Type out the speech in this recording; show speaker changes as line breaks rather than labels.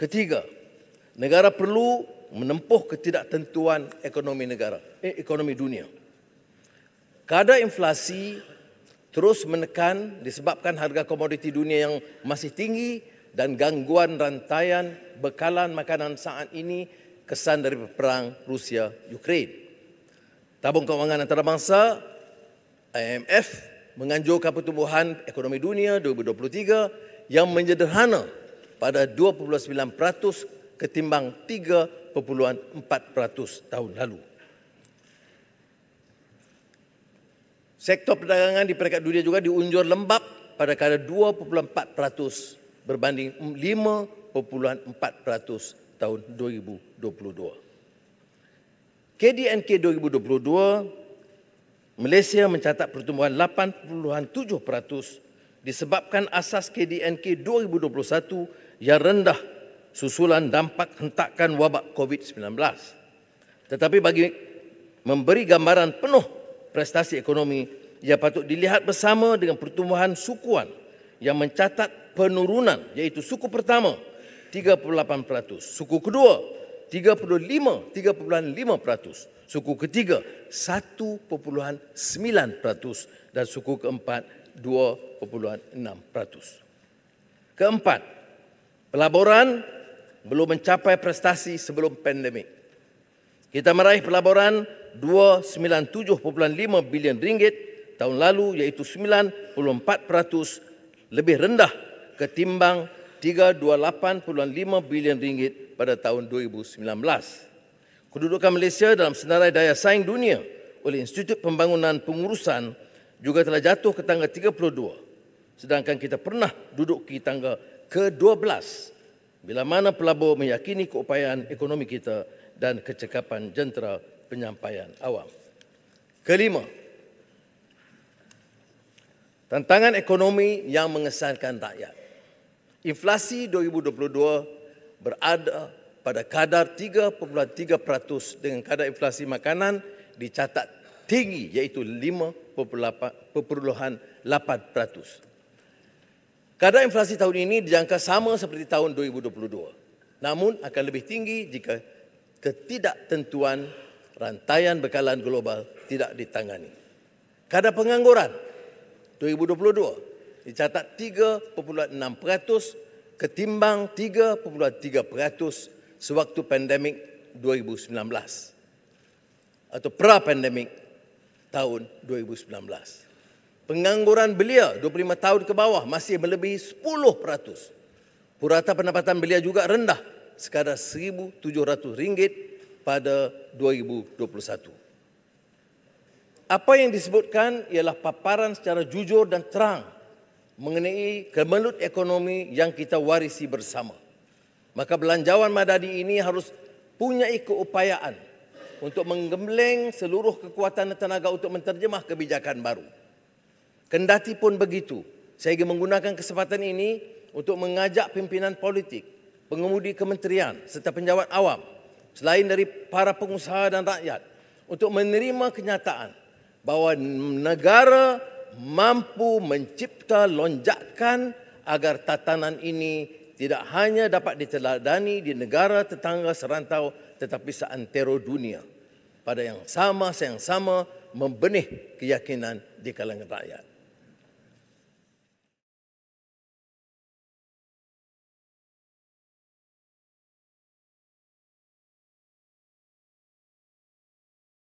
Ketiga, negara perlu menempuh ketidaktentuan ekonomi negara, eh, ekonomi dunia. Kadar inflasi terus menekan disebabkan harga komoditi dunia yang masih tinggi dan gangguan rantaian bekalan makanan saat ini kesan dari perang Rusia-Ukraine. Tabung Kewangan Antarabangsa, IMF, menganjurkan pertumbuhan ekonomi dunia 2023 yang menyederhana pada 2.9% ketimbang 3.4% tahun lalu. Sektor perdagangan di peringkat dunia juga diunjur lembap pada kadar 2.4% berbanding 5.4% tahun 2022. KDNK 2022 Malaysia mencatat pertumbuhan 8.7% disebabkan asas KDNK yang rendah susulan dampak hentakan wabak COVID-19. Tetapi bagi memberi gambaran penuh prestasi ekonomi, ia patut dilihat bersama dengan pertumbuhan sukuan yang mencatat penurunan iaitu suku pertama 38%, suku kedua 35, 3.5%, suku ketiga 1.9% dan suku keempat 2.6%. Keempat, Pelaburan belum mencapai prestasi sebelum pandemik. Kita meraih pelaburan 297.5 bilion ringgit tahun lalu iaitu 94% lebih rendah ketimbang 328.5 bilion ringgit pada tahun 2019. Kedudukan Malaysia dalam senarai daya saing dunia oleh Institut Pembangunan Pengurusan juga telah jatuh ke tangga 32 sedangkan kita pernah duduk di tangga ke-12 bila mana pelabur meyakini keupayaan ekonomi kita dan kecekapan jentera penyampaian awam. Kelima, tantangan ekonomi yang mengesankan rakyat. Inflasi 2022 berada pada kadar 3.3% dengan kadar inflasi makanan dicatat tinggi iaitu 5.8%. Kadar inflasi tahun ini dijangka sama seperti tahun 2022. Namun akan lebih tinggi jika ketidaktentuan rantaian bekalan global tidak ditangani. Kadar pengangguran 2022 dicatat 3.6% ketimbang 3.3% sewaktu pandemik 2019 atau pra-pandemik tahun 2019 pengangguran belia 25 tahun ke bawah masih melebihi 10%. Purata pendapatan belia juga rendah sekadar RM1,700 pada 2021. Apa yang disebutkan ialah paparan secara jujur dan terang mengenai kemelut ekonomi yang kita warisi bersama. Maka belanjawan madadi ini harus punya keupayaan untuk menggembleng seluruh kekuatan dan tenaga untuk menterjemah kebijakan baru. Kendati pun begitu, saya ingin menggunakan kesempatan ini untuk mengajak pimpinan politik, pengemudi kementerian serta penjawat awam selain dari para pengusaha dan rakyat untuk menerima kenyataan bahawa negara mampu mencipta lonjakan agar tatanan ini tidak hanya dapat diteladani di negara tetangga serantau tetapi seantero dunia pada yang sama-sama membenih keyakinan di kalangan rakyat.